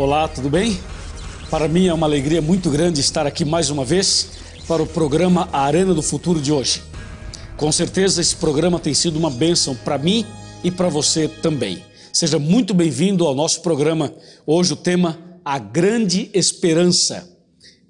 Olá, tudo bem? Para mim é uma alegria muito grande estar aqui mais uma vez para o programa A Arena do Futuro de hoje. Com certeza esse programa tem sido uma bênção para mim e para você também. Seja muito bem-vindo ao nosso programa. Hoje o tema A Grande Esperança.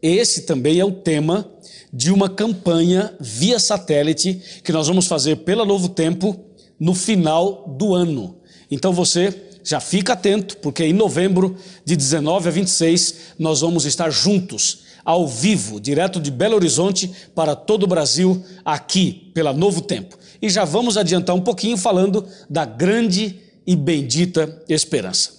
Esse também é o tema de uma campanha via satélite que nós vamos fazer pela Novo Tempo no final do ano. Então você já fica atento, porque em novembro, de 19 a 26, nós vamos estar juntos, ao vivo, direto de Belo Horizonte para todo o Brasil, aqui, pela Novo Tempo. E já vamos adiantar um pouquinho falando da grande e bendita esperança.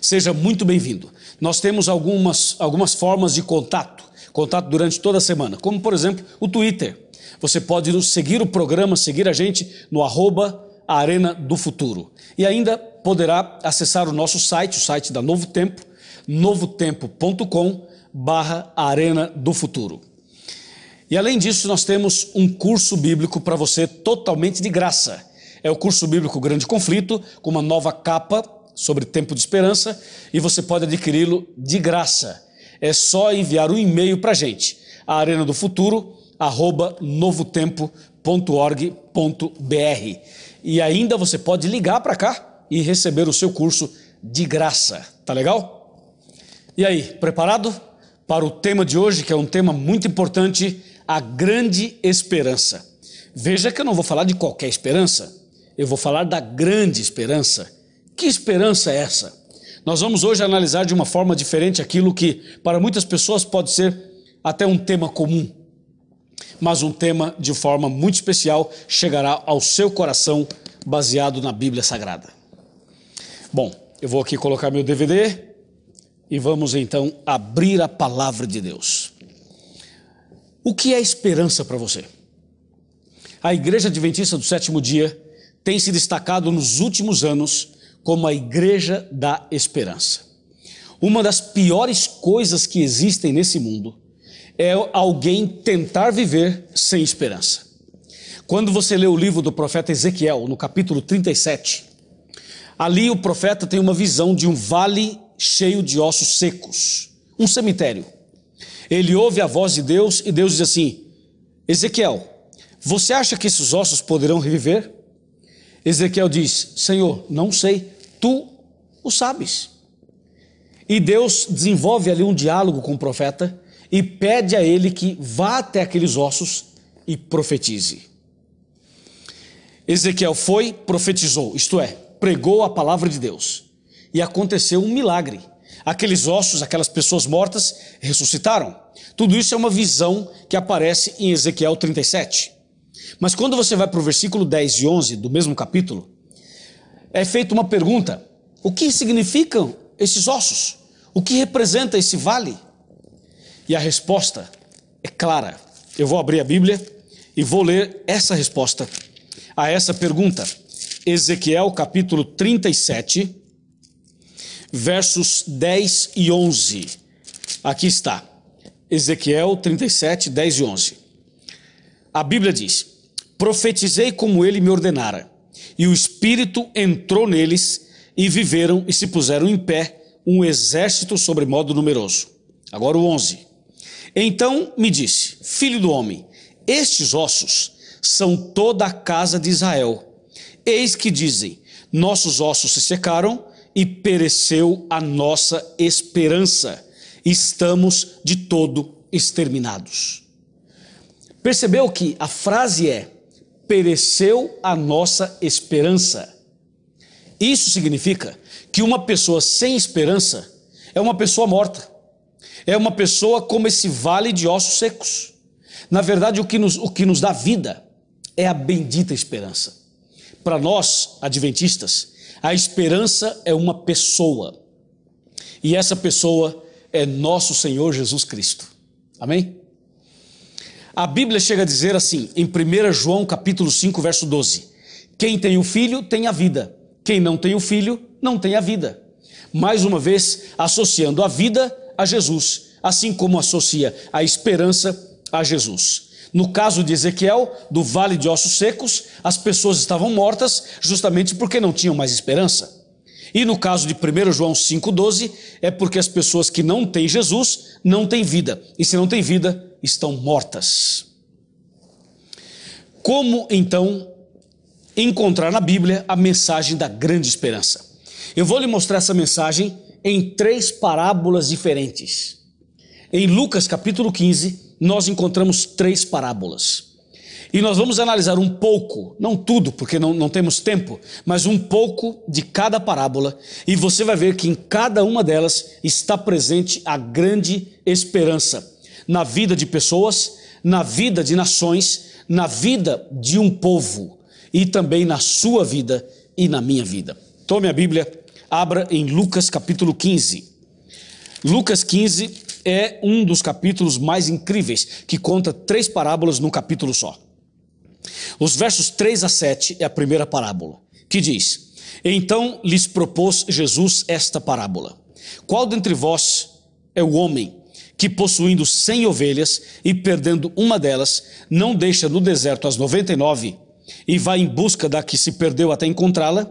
Seja muito bem-vindo. Nós temos algumas, algumas formas de contato, contato durante toda a semana, como por exemplo o Twitter. Você pode nos seguir o programa, seguir a gente no arroba a Arena do Futuro. E ainda poderá acessar o nosso site, o site da Novo Tempo, novotempo.com barra Arena do Futuro. E além disso, nós temos um curso bíblico para você totalmente de graça. É o curso bíblico Grande Conflito, com uma nova capa sobre tempo de esperança, e você pode adquiri-lo de graça. É só enviar um e-mail para a gente, a arena do futuro, arroba novotempo.org.br e ainda você pode ligar para cá e receber o seu curso de graça. Tá legal? E aí, preparado para o tema de hoje, que é um tema muito importante, a grande esperança. Veja que eu não vou falar de qualquer esperança, eu vou falar da grande esperança. Que esperança é essa? Nós vamos hoje analisar de uma forma diferente aquilo que para muitas pessoas pode ser até um tema comum, mas um tema de forma muito especial chegará ao seu coração baseado na Bíblia Sagrada. Bom, eu vou aqui colocar meu DVD e vamos então abrir a palavra de Deus. O que é esperança para você? A Igreja Adventista do Sétimo Dia tem se destacado nos últimos anos como a Igreja da Esperança. Uma das piores coisas que existem nesse mundo é alguém tentar viver sem esperança. Quando você lê o livro do profeta Ezequiel, no capítulo 37, ali o profeta tem uma visão de um vale cheio de ossos secos, um cemitério. Ele ouve a voz de Deus e Deus diz assim: Ezequiel, você acha que esses ossos poderão reviver? Ezequiel diz: Senhor, não sei, tu o sabes. E Deus desenvolve ali um diálogo com o profeta e pede a ele que vá até aqueles ossos e profetize. Ezequiel foi, profetizou, isto é, pregou a palavra de Deus. E aconteceu um milagre. Aqueles ossos, aquelas pessoas mortas, ressuscitaram. Tudo isso é uma visão que aparece em Ezequiel 37. Mas quando você vai para o versículo 10 e 11 do mesmo capítulo, é feita uma pergunta: o que significam esses ossos? O que representa esse vale? E a resposta é clara. Eu vou abrir a Bíblia e vou ler essa resposta a essa pergunta. Ezequiel capítulo 37, versos 10 e 11. Aqui está. Ezequiel 37, 10 e 11. A Bíblia diz: Profetizei como ele me ordenara, e o Espírito entrou neles, e viveram e se puseram em pé, um exército sobre modo numeroso. Agora o 11. Então me disse: Filho do homem, estes ossos são toda a casa de Israel. Eis que dizem: Nossos ossos se secaram e pereceu a nossa esperança. Estamos de todo exterminados. Percebeu que a frase é: pereceu a nossa esperança. Isso significa que uma pessoa sem esperança é uma pessoa morta. É uma pessoa como esse vale de ossos secos. Na verdade, o que nos, o que nos dá vida é a bendita esperança. Para nós, adventistas, a esperança é uma pessoa. E essa pessoa é nosso Senhor Jesus Cristo. Amém? A Bíblia chega a dizer assim, em 1 João capítulo 5, verso 12: Quem tem o filho tem a vida, quem não tem o filho não tem a vida. Mais uma vez, associando a vida a Jesus, assim como associa a esperança a Jesus. No caso de Ezequiel, do vale de ossos secos, as pessoas estavam mortas justamente porque não tinham mais esperança. E no caso de 1 João 5,12, é porque as pessoas que não têm Jesus não têm vida. E se não têm vida, estão mortas. Como então encontrar na Bíblia a mensagem da grande esperança? Eu vou lhe mostrar essa mensagem em três parábolas diferentes. Em Lucas capítulo 15, nós encontramos três parábolas. E nós vamos analisar um pouco, não tudo, porque não, não temos tempo, mas um pouco de cada parábola, e você vai ver que em cada uma delas está presente a grande esperança na vida de pessoas, na vida de nações, na vida de um povo e também na sua vida e na minha vida. Tome a Bíblia, abra em Lucas capítulo 15. Lucas 15, é um dos capítulos mais incríveis, que conta três parábolas num capítulo só. Os versos 3 a 7 é a primeira parábola, que diz: Então lhes propôs Jesus esta parábola: Qual dentre vós é o homem que, possuindo cem ovelhas e perdendo uma delas, não deixa no deserto as noventa e nove e vai em busca da que se perdeu até encontrá-la?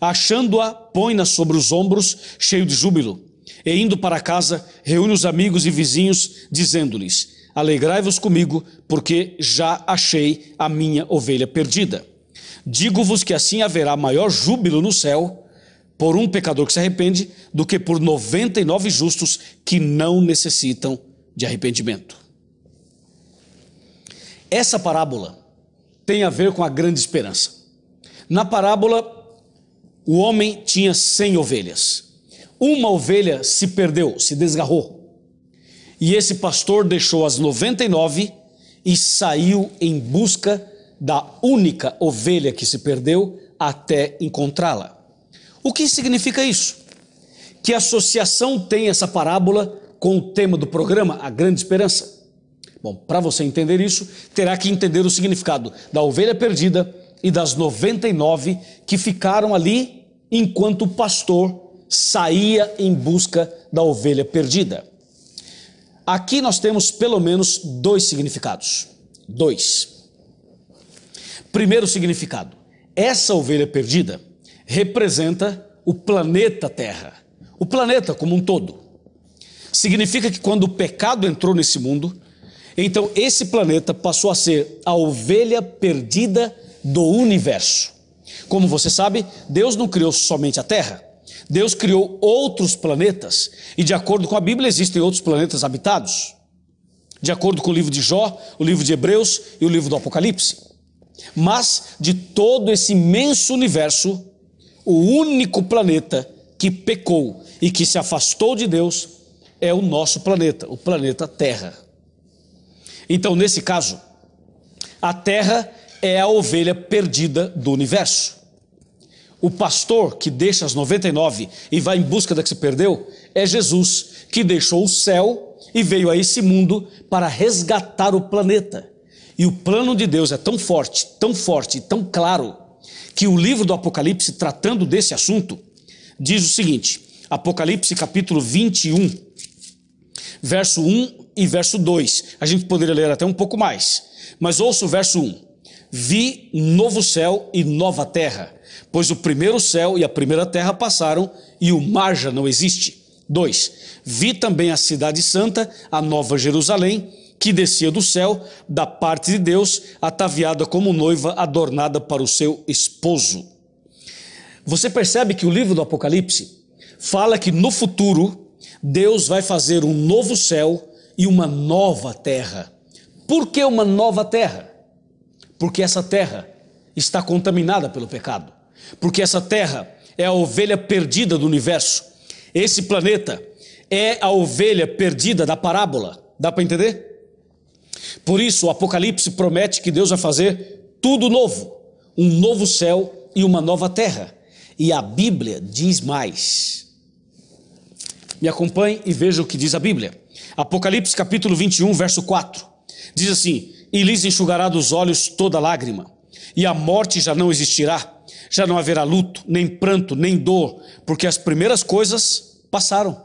Achando-a, põe-na sobre os ombros, cheio de júbilo. E indo para casa, reúne os amigos e vizinhos, dizendo-lhes: Alegrai-vos comigo, porque já achei a minha ovelha perdida. Digo-vos que assim haverá maior júbilo no céu por um pecador que se arrepende do que por 99 justos que não necessitam de arrependimento. Essa parábola tem a ver com a grande esperança. Na parábola, o homem tinha 100 ovelhas uma ovelha se perdeu, se desgarrou. E esse pastor deixou as 99 e saiu em busca da única ovelha que se perdeu até encontrá-la. O que significa isso? Que associação tem essa parábola com o tema do programa, a grande esperança? Bom, para você entender isso, terá que entender o significado da ovelha perdida e das 99 que ficaram ali enquanto o pastor saía em busca da ovelha perdida. Aqui nós temos pelo menos dois significados. Dois. Primeiro significado: essa ovelha perdida representa o planeta Terra, o planeta como um todo. Significa que quando o pecado entrou nesse mundo, então esse planeta passou a ser a ovelha perdida do universo. Como você sabe, Deus não criou somente a Terra, Deus criou outros planetas, e de acordo com a Bíblia, existem outros planetas habitados. De acordo com o livro de Jó, o livro de Hebreus e o livro do Apocalipse. Mas de todo esse imenso universo, o único planeta que pecou e que se afastou de Deus é o nosso planeta, o planeta Terra. Então, nesse caso, a Terra é a ovelha perdida do universo. O pastor que deixa as 99 e vai em busca da que se perdeu é Jesus, que deixou o céu e veio a esse mundo para resgatar o planeta. E o plano de Deus é tão forte, tão forte, tão claro, que o livro do Apocalipse, tratando desse assunto, diz o seguinte: Apocalipse capítulo 21, verso 1 e verso 2. A gente poderia ler até um pouco mais, mas ouça o verso 1. Vi novo céu e nova terra pois o primeiro céu e a primeira terra passaram e o mar já não existe. 2. Vi também a cidade santa, a nova Jerusalém, que descia do céu, da parte de Deus, ataviada como noiva adornada para o seu esposo. Você percebe que o livro do Apocalipse fala que no futuro Deus vai fazer um novo céu e uma nova terra. Por que uma nova terra? Porque essa terra está contaminada pelo pecado porque essa terra é a ovelha perdida do universo. Esse planeta é a ovelha perdida da parábola. Dá para entender? Por isso, o Apocalipse promete que Deus vai fazer tudo novo: um novo céu e uma nova terra. E a Bíblia diz mais. Me acompanhe e veja o que diz a Bíblia. Apocalipse capítulo 21, verso 4. Diz assim: E lhes enxugará dos olhos toda lágrima, e a morte já não existirá já não haverá luto, nem pranto, nem dor, porque as primeiras coisas passaram.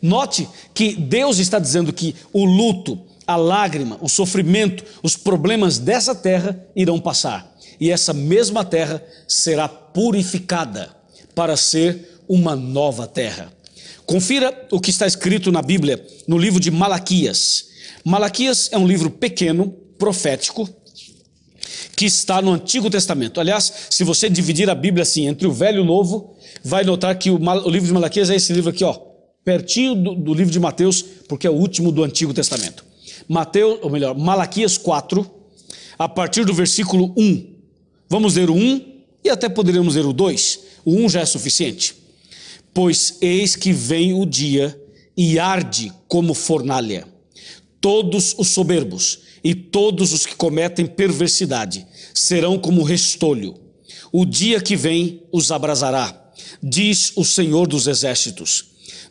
Note que Deus está dizendo que o luto, a lágrima, o sofrimento, os problemas dessa terra irão passar. E essa mesma terra será purificada para ser uma nova terra. Confira o que está escrito na Bíblia, no livro de Malaquias. Malaquias é um livro pequeno, profético, que está no Antigo Testamento. Aliás, se você dividir a Bíblia assim, entre o Velho e o Novo, vai notar que o, o livro de Malaquias é esse livro aqui, ó, pertinho do, do, livro de Mateus, porque é o último do Antigo Testamento. Mateus, ou melhor, Malaquias 4, a partir do versículo 1. Vamos ler o 1 e até poderíamos ler o 2. O 1 já é suficiente. Pois eis que vem o dia e arde como fornalha. Todos os soberbos e todos os que cometem perversidade serão como restolho. O dia que vem os abrasará, diz o Senhor dos Exércitos,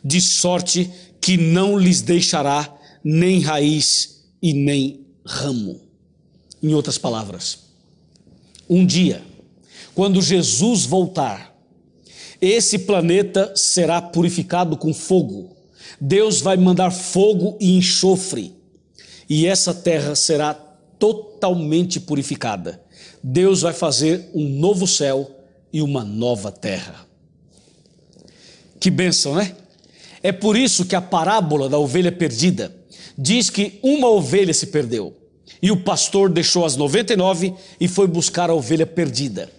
de sorte que não lhes deixará nem raiz e nem ramo. Em outras palavras, um dia, quando Jesus voltar, esse planeta será purificado com fogo. Deus vai mandar fogo e enxofre e essa terra será totalmente purificada. Deus vai fazer um novo céu e uma nova terra. Que bênção, né? É por isso que a parábola da ovelha perdida diz que uma ovelha se perdeu e o pastor deixou as 99 e foi buscar a ovelha perdida.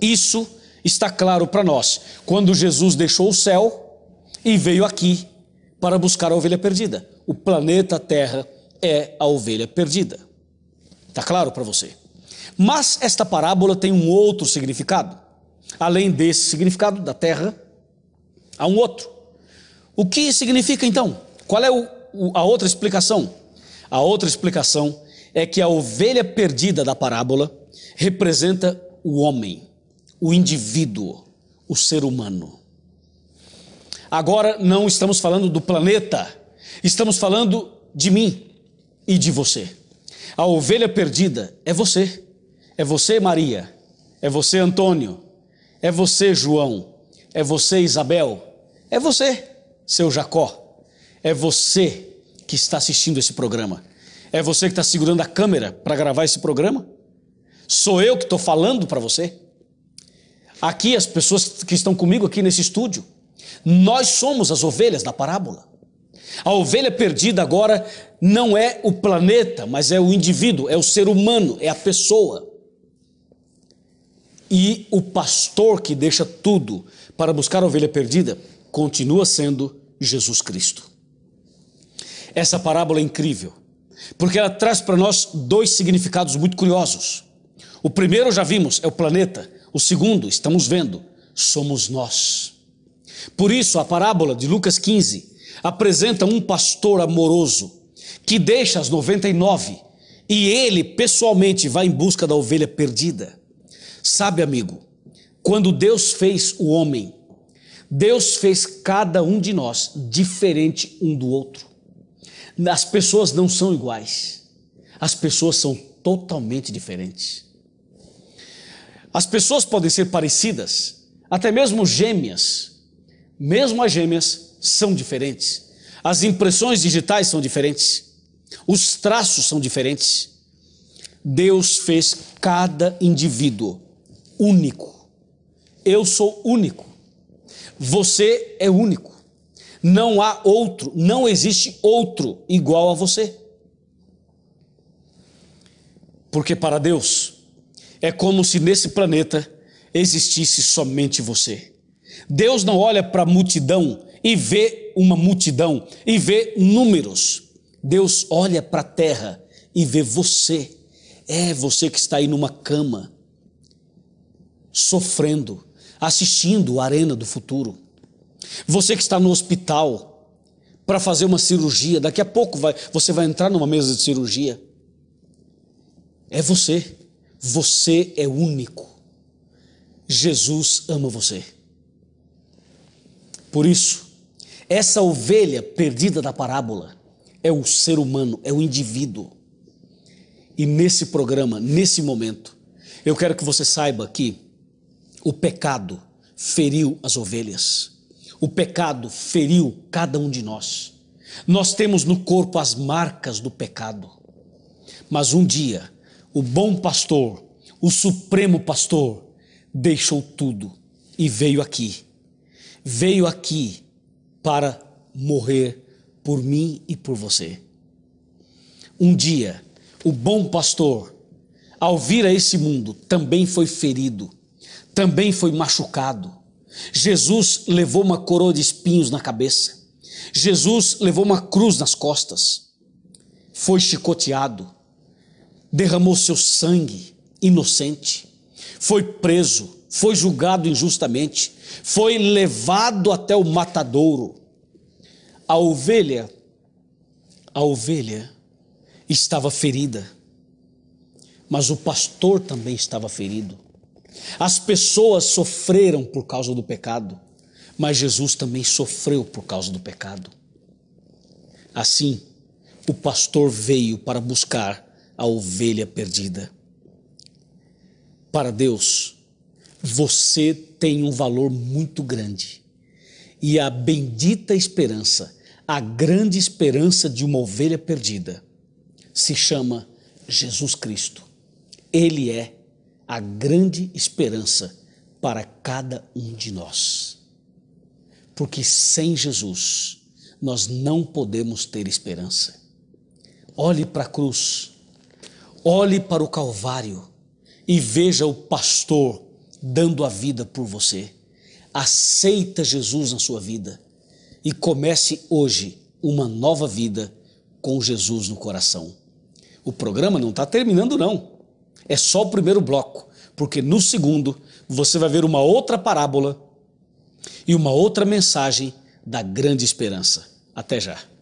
Isso está claro para nós. Quando Jesus deixou o céu e veio aqui para buscar a ovelha perdida, o planeta Terra é a ovelha perdida. Está claro para você? Mas esta parábola tem um outro significado. Além desse significado da terra, há um outro. O que significa então? Qual é o, o, a outra explicação? A outra explicação é que a ovelha perdida da parábola representa o homem, o indivíduo, o ser humano. Agora não estamos falando do planeta, estamos falando de mim, e de você. A ovelha perdida é você. É você, Maria. É você, Antônio. É você, João. É você, Isabel. É você, seu Jacó. É você que está assistindo esse programa. É você que está segurando a câmera para gravar esse programa? Sou eu que estou falando para você? Aqui, as pessoas que estão comigo aqui nesse estúdio, nós somos as ovelhas da parábola. A ovelha perdida agora não é o planeta, mas é o indivíduo, é o ser humano, é a pessoa. E o pastor que deixa tudo para buscar a ovelha perdida continua sendo Jesus Cristo. Essa parábola é incrível, porque ela traz para nós dois significados muito curiosos. O primeiro já vimos, é o planeta. O segundo, estamos vendo, somos nós. Por isso, a parábola de Lucas 15 apresenta um pastor amoroso que deixa as 99 e ele pessoalmente vai em busca da ovelha perdida. Sabe, amigo, quando Deus fez o homem, Deus fez cada um de nós diferente um do outro. As pessoas não são iguais. As pessoas são totalmente diferentes. As pessoas podem ser parecidas, até mesmo gêmeas. Mesmo as gêmeas são diferentes. As impressões digitais são diferentes. Os traços são diferentes. Deus fez cada indivíduo único. Eu sou único. Você é único. Não há outro, não existe outro igual a você. Porque para Deus é como se nesse planeta existisse somente você. Deus não olha para a multidão e vê uma multidão e vê números. Deus olha para a terra e vê você. É você que está aí numa cama, sofrendo, assistindo a Arena do Futuro. Você que está no hospital para fazer uma cirurgia, daqui a pouco vai, você vai entrar numa mesa de cirurgia. É você. Você é único. Jesus ama você. Por isso, essa ovelha perdida da parábola é o ser humano, é o indivíduo. E nesse programa, nesse momento, eu quero que você saiba que o pecado feriu as ovelhas. O pecado feriu cada um de nós. Nós temos no corpo as marcas do pecado. Mas um dia, o bom pastor, o supremo pastor, deixou tudo e veio aqui. Veio aqui para morrer por mim e por você. Um dia, o bom pastor, ao vir a esse mundo, também foi ferido, também foi machucado. Jesus levou uma coroa de espinhos na cabeça. Jesus levou uma cruz nas costas. Foi chicoteado. Derramou seu sangue inocente. Foi preso. Foi julgado injustamente. Foi levado até o matadouro a ovelha, a ovelha estava ferida, mas o pastor também estava ferido. As pessoas sofreram por causa do pecado, mas Jesus também sofreu por causa do pecado. Assim, o pastor veio para buscar a ovelha perdida. Para Deus, você tem um valor muito grande e a bendita esperança, a grande esperança de uma ovelha perdida, se chama Jesus Cristo. Ele é a grande esperança para cada um de nós. Porque sem Jesus nós não podemos ter esperança. Olhe para a cruz, olhe para o Calvário e veja o pastor dando a vida por você aceita Jesus na sua vida e comece hoje uma nova vida com Jesus no coração. O programa não está terminando, não. É só o primeiro bloco, porque no segundo você vai ver uma outra parábola e uma outra mensagem da grande esperança. Até já.